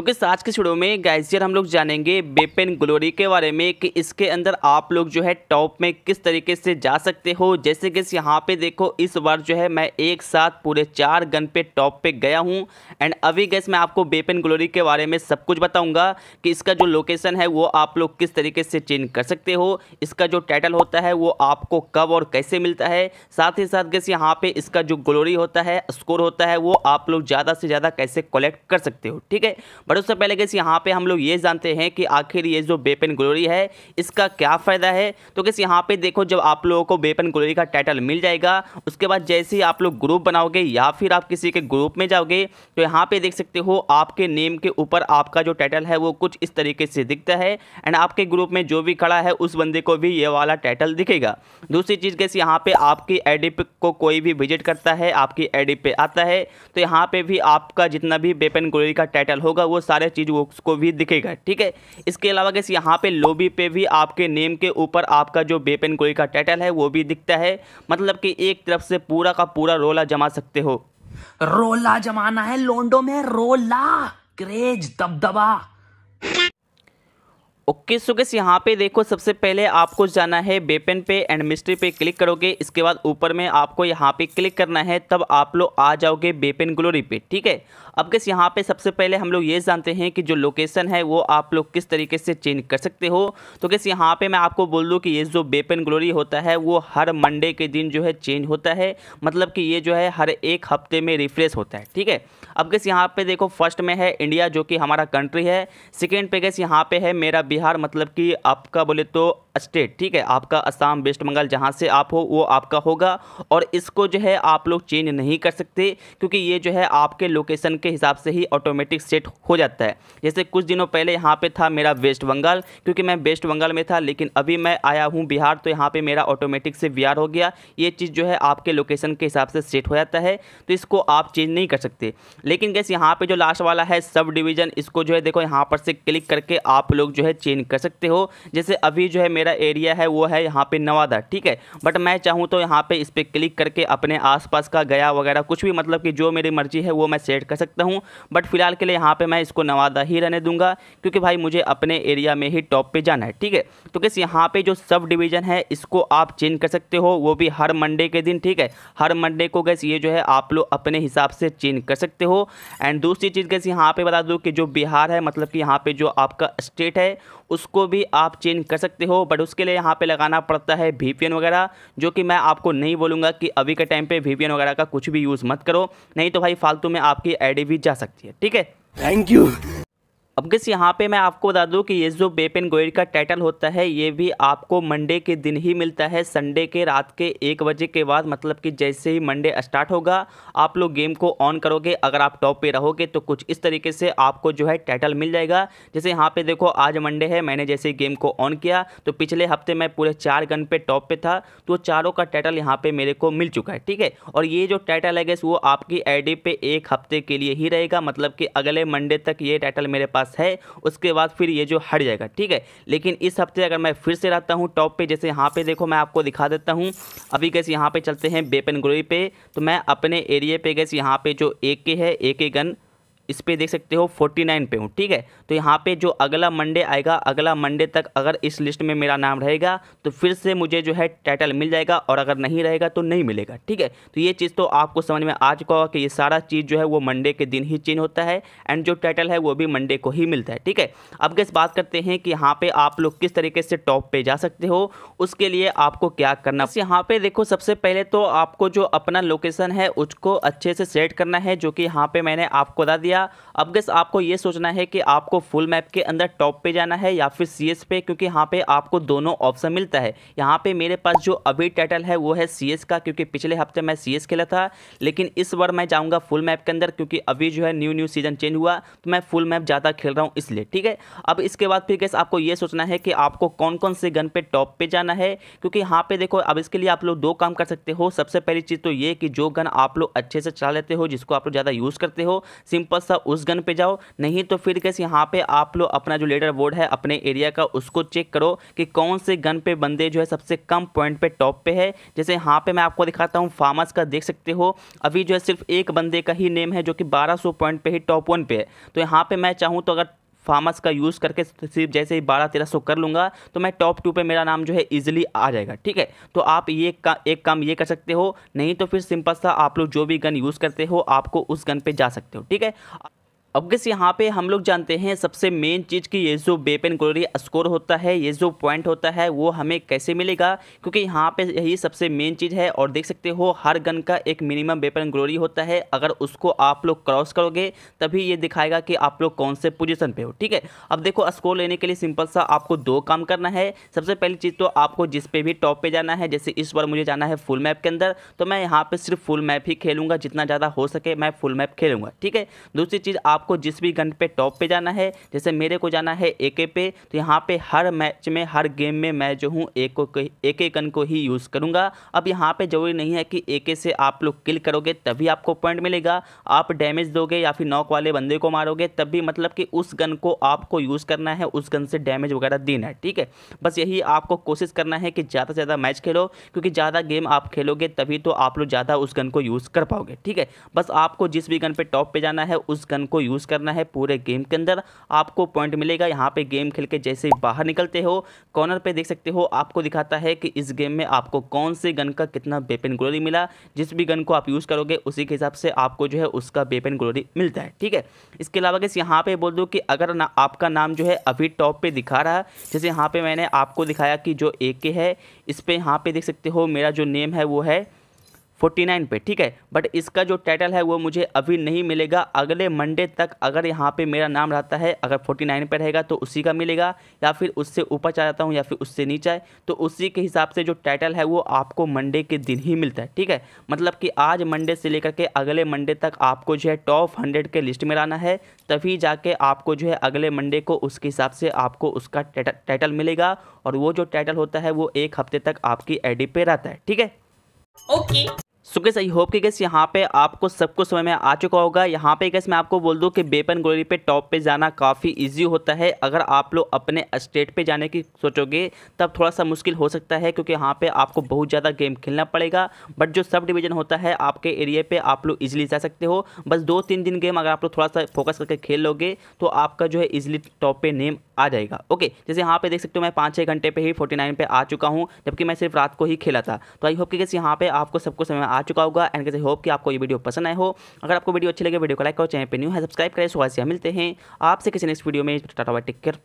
तो किस आज के शुरू में गाइजियर हम लोग जानेंगे बेपेन ग्लोरी के बारे में कि इसके अंदर आप लोग जो है टॉप में किस तरीके से जा सकते हो जैसे कि यहाँ पे देखो इस बार जो है मैं एक साथ पूरे चार गन पे टॉप पे गया हूँ एंड अभी गैस मैं आपको बेपेन ग्लोरी के बारे में सब कुछ बताऊँगा कि इसका जो लोकेशन है वो आप लोग किस तरीके से चेंज कर सकते हो इसका जो टाइटल होता है वो आपको कब और कैसे मिलता है साथ ही साथ गैस यहाँ पर इसका जो ग्लोरी होता है स्कोर होता है वो आप लोग ज़्यादा से ज़्यादा कैसे कलेक्ट कर सकते हो ठीक है बट उससे पहले कैसे यहाँ पे हम लोग ये जानते हैं कि आखिर ये जो बेपन ग्लोरी है इसका क्या फ़ायदा है तो कैसे यहाँ पे देखो जब आप लोगों को बेपन ग्लोरी का टाइटल मिल जाएगा उसके बाद जैसे ही आप लोग ग्रुप बनाओगे या फिर आप किसी के ग्रुप में जाओगे तो यहाँ पर देख सकते हो आपके नेम के ऊपर आपका जो टाइटल है वो कुछ इस तरीके से दिखता है एंड आपके ग्रुप में जो भी खड़ा है उस बंदे को भी ये वाला टाइटल दिखेगा दूसरी चीज़ कैसे यहाँ पर आपकी एडिप को कोई भी विजिट करता है आपकी एडिप पर आता है तो यहाँ पर भी आपका जितना भी बेपन ग्लोरी का टाइटल होगा वो सारे चीज़ वो उसको भी दिखेगा ठीक है इसके अलावा कैसे यहाँ पे लोबी पे भी आपके नेम के ऊपर आपका जो बेपेन गोली का टाइटल है वो भी दिखता है मतलब कि एक तरफ से पूरा का पूरा रोला जमा सकते हो रोला जमाना है लोंडो में रोला क्रेज दबदबा ओके सो गैस यहाँ पे देखो सबसे पहले आपको जाना है बेपेन पे एंड मिस्ट्री पे क्लिक करोगे इसके बाद ऊपर में आपको यहाँ पे क्लिक करना है तब आप लोग आ जाओगे बेपेन ग्लोरी पे ठीक है अब गैस यहाँ पे सबसे पहले हम लोग ये जानते हैं कि जो लोकेशन है वो आप लोग किस तरीके से चेंज कर सकते हो तो गैस यहाँ पे मैं आपको बोल दूँ कि ये जो बेपेन ग्लोरी होता है वो हर मंडे के दिन जो है चेंज होता है मतलब कि ये जो है हर एक हफ्ते में रिफ्रेश होता है ठीक है अब गैस यहाँ पे देखो फर्स्ट में है इंडिया जो कि हमारा कंट्री है सेकेंड पे गैस यहाँ पे है मेरा बिहार बिहार मतलब कि आपका बोले तो स्टेट ठीक है आपका असम वेस्ट बंगाल जहाँ से आप हो वो आपका होगा और इसको जो है आप लोग चेंज नहीं कर सकते क्योंकि ये जो है आपके लोकेशन के हिसाब से ही ऑटोमेटिक सेट हो जाता है जैसे कुछ दिनों पहले यहाँ पे था मेरा वेस्ट बंगाल क्योंकि मैं वेस्ट बंगाल में था लेकिन अभी मैं आया हूँ बिहार तो यहाँ पर मेरा ऑटोमेटिक से बिहार हो गया ये चीज़ जो है आपके लोकेशन के हिसाब से सेट हो जाता है तो इसको आप चेंज नहीं कर सकते लेकिन गैस यहाँ पर जो लास्ट वाला है सब डिवीज़न इसको जो है देखो यहाँ पर से क्लिक करके आप लोग जो है चेंज कर सकते हो जैसे अभी जो है मेरा एरिया है वो है यहाँ पे नवादा ठीक है बट मैं चाहूँ तो यहाँ पे इस पर क्लिक करके अपने आसपास का गया वगैरह कुछ भी मतलब कि जो मेरी मर्जी है वो मैं सेट कर सकता हूँ बट फिलहाल के लिए यहाँ पर मैं इसको नवादा ही रहने दूंगा क्योंकि भाई मुझे अपने एरिया में ही टॉप पर जाना है ठीक है तो किस यहाँ पर जो सब डिवीज़न है इसको आप चेंज कर सकते हो वो भी हर मंडे के दिन ठीक है हर मंडे को गैस ये जो है आप लोग अपने हिसाब से चेंज कर सकते हो एंड दूसरी चीज़ गैस यहाँ पे बता दूँ कि जो बिहार है मतलब कि यहाँ पे जो आपका स्टेट है उसको भी आप चेंज कर सकते हो बट उसके लिए यहाँ पे लगाना पड़ता है वी वगैरह जो कि मैं आपको नहीं बोलूँगा कि अभी के टाइम पे वी वगैरह का कुछ भी यूज़ मत करो नहीं तो भाई फालतू में आपकी आई भी जा सकती है ठीक है थैंक यू अब किस यहाँ पे मैं आपको बता दूँ कि ये जो बेपेन गोयल का टाइटल होता है ये भी आपको मंडे के दिन ही मिलता है संडे के रात के एक बजे के बाद मतलब कि जैसे ही मंडे स्टार्ट होगा आप लोग गेम को ऑन करोगे अगर आप टॉप पे रहोगे तो कुछ इस तरीके से आपको जो है टाइटल मिल जाएगा जैसे यहाँ पे देखो आज मंडे है मैंने जैसे गेम को ऑन किया तो पिछले हफ्ते मैं पूरे चार गन पे टॉप पे था तो चारों का टाइटल यहाँ पर मेरे को मिल चुका है ठीक है और ये जो टाइटल है गैस वो आपकी आई पे एक हफ्ते के लिए ही रहेगा मतलब कि अगले मंडे तक ये टाइटल मेरे पास पास है उसके बाद फिर ये जो हट जाएगा ठीक है लेकिन इस हफ्ते अगर मैं फिर से रहता हूँ टॉप पे जैसे यहाँ पे देखो मैं आपको दिखा देता हूँ अभी कैसे यहाँ पे चलते हैं बेपन ग्रोई पे तो मैं अपने एरिए पे कैसे यहाँ पे जो ए के है ए के गन इस पर देख सकते हो फोर्टी नाइन पे हूँ ठीक है तो यहाँ पे जो अगला मंडे आएगा अगला मंडे तक अगर इस लिस्ट में मेरा नाम रहेगा तो फिर से मुझे जो है टाइटल मिल जाएगा और अगर नहीं रहेगा तो नहीं मिलेगा ठीक है तो ये चीज़ तो आपको समझ में आ चुका होगा कि ये सारा चीज़ जो है वो मंडे के दिन ही चेंज होता है एंड जो टाइटल है वो भी मंडे को ही मिलता है ठीक है अब गैस बात करते हैं कि यहाँ पर आप लोग किस तरीके से टॉप पे जा सकते हो उसके लिए आपको क्या करना बस यहाँ पर देखो सबसे पहले तो आपको जो अपना लोकेशन है उसको अच्छे से सेट करना है जो कि यहाँ पर मैंने आपको बता दिया गया अब गैस आपको ये सोचना है कि आपको फुल मैप के अंदर टॉप पे जाना है या फिर सी पे क्योंकि यहाँ पे आपको दोनों ऑप्शन मिलता है यहाँ पे मेरे पास जो अभी टाइटल है वो है सी का क्योंकि पिछले हफ्ते मैं सी खेला था लेकिन इस बार मैं जाऊँगा फुल मैप के अंदर क्योंकि अभी जो है न्यू न्यू सीजन चेंज हुआ तो मैं फुल मैप ज़्यादा खेल रहा हूँ इसलिए ठीक है अब इसके बाद फिर गैस आपको ये सोचना है कि आपको कौन कौन से गन पे टॉप पर जाना है क्योंकि यहाँ पर देखो अब इसके लिए आप लोग दो काम कर सकते हो सबसे पहली चीज़ तो ये कि जो गन आप लोग अच्छे से चला लेते हो जिसको आप लोग ज़्यादा यूज़ करते हो सिंपल सा उस गन पे जाओ नहीं तो फिर कैसे यहाँ पे आप लोग अपना जो लेडर बोर्ड है अपने एरिया का उसको चेक करो कि कौन से गन पे बंदे जो है सबसे कम पॉइंट पे टॉप पे है जैसे यहाँ पे मैं आपको दिखाता हूँ फार्मर्स का देख सकते हो अभी जो है सिर्फ एक बंदे का ही नेम है जो कि बारह पॉइंट पर ही टॉप वन पे है तो यहाँ पर मैं चाहूँ तो अगर फार्मस का यूज़ करके सिर्फ जैसे ही बारह तेरह सौ कर लूँगा तो मैं टॉप टू पे मेरा नाम जो है इजीली आ जाएगा ठीक है तो आप ये का, एक काम ये कर सकते हो नहीं तो फिर सिंपल सा आप लोग जो भी गन यूज़ करते हो आपको उस गन पे जा सकते हो ठीक है अब गैस यहाँ पे हम लोग जानते हैं सबसे मेन चीज़ कि ये जो बेपेन ग्लोरी स्कोर होता है ये जो पॉइंट होता है वो हमें कैसे मिलेगा क्योंकि यहाँ पे यही सबसे मेन चीज़ है और देख सकते हो हर गन का एक मिनिमम बेपेन ग्लोरी होता है अगर उसको आप लोग क्रॉस करोगे तभी ये दिखाएगा कि आप लोग कौन से पोजिशन पर हो ठीक है अब देखो स्कोर लेने के लिए सिंपल सा आपको दो काम करना है सबसे पहली चीज़ तो आपको जिस पे भी टॉप पर जाना है जैसे इस बार मुझे जाना है फुल मैप के अंदर तो मैं यहाँ पर सिर्फ फुल मैप ही खेलूँगा जितना ज़्यादा हो सके मैं फुल मैप खेलूँगा ठीक है दूसरी चीज़ आप आपको जिस भी गन पे टॉप पे जाना है जैसे मेरे को जाना है ए के पे तो यहाँ पे हर मैच में हर गेम में मैं जो हूँ एक को एक गन को ही यूज़ करूँगा अब यहाँ पे ज़रूरी नहीं है कि ए से आप लोग किल करोगे तभी आपको पॉइंट मिलेगा आप डैमेज दोगे या फिर नॉक वाले बंदे को मारोगे तब भी मतलब कि उस गन को आपको यूज़ करना है उस गन से डैमेज वगैरह देना है ठीक है बस यही आपको कोशिश करना है कि ज़्यादा से ज़्यादा मैच खेलो क्योंकि ज़्यादा गेम आप खेलोगे तभी तो आप लोग ज़्यादा उस गन को यूज़ कर पाओगे ठीक है बस आपको जिस भी गन पर टॉप पर जाना है उस गन को यूज़ करना है पूरे गेम के अंदर आपको पॉइंट मिलेगा यहाँ पे गेम खेल के जैसे बाहर निकलते हो कॉर्नर पे देख सकते हो आपको दिखाता है कि इस गेम में आपको कौन से गन का कितना वेपन ग्लोरी मिला जिस भी गन को आप यूज़ करोगे उसी के हिसाब से आपको जो है उसका वेपन ग्लोरी मिलता है ठीक है इसके अलावा किस यहाँ पर बोल दो कि अगर ना, आपका नाम जो है अभी टॉप पर दिखा रहा है जैसे यहाँ पर मैंने आपको दिखाया कि जो ए है इस पर यहाँ पर देख सकते हो मेरा जो नेम है वो है 49 पे ठीक है बट इसका जो टाइटल है वो मुझे अभी नहीं मिलेगा अगले मंडे तक अगर यहाँ पे मेरा नाम रहता है अगर 49 पे रहेगा तो उसी का मिलेगा या फिर उससे ऊपर चला जाता हूँ या फिर उससे नीचे आए तो उसी के हिसाब से जो टाइटल है वो आपको मंडे के दिन ही मिलता है ठीक है मतलब कि आज मंडे से लेकर के अगले मंडे तक आपको जो है टॉप हंड्रेड के लिस्ट में लाना है तभी जाके आपको जो है अगले मंडे को उसके हिसाब से आपको उसका टाइटल मिलेगा और वो जो टाइटल होता है वो एक हफ्ते तक आपकी डी पे रहता है ठीक है okay okay. So guys I hope कि गैस यहाँ पे आपको सब कुछ समय में आ चुका होगा यहाँ पे गैस मैं आपको बोल दूँ कि बेपन गोली पे टॉप पे जाना काफ़ी इजी होता है अगर आप लोग अपने स्टेट पे जाने की सोचोगे तब थोड़ा सा मुश्किल हो सकता है क्योंकि यहाँ पे आपको बहुत ज़्यादा गेम खेलना पड़ेगा बट जो सब डिवीज़न होता है आपके एरिए पर आप लोग ईजिली जा सकते हो बस दो तीन दिन गेम अगर आप लोग थोड़ा सा फोकस करके खेल लोगे तो आपका जो है ईजिली टॉप पे नेम आ जाएगा ओके जैसे यहाँ पे देख सकते हो मैं पाँच छः घंटे पे ही फोर्टी नाइन पे आ चुका हूँ जबकि मैं सिर्फ रात को ही खेला था तो आई होप कि गैस यहाँ पर आपको सबको समय में आ आ चुका होगा एंड कैसे होप कि आपको ये वीडियो पसंद आए हो अगर आपको वीडियो अच्छी लगे वीडियो को लाइक करो चैनल पर न्यू है सब्सक्राइब करें सो ऐसे मिलते हैं आपसे किसी नेक्स्ट वीडियो में टाटा बाई टेक केयर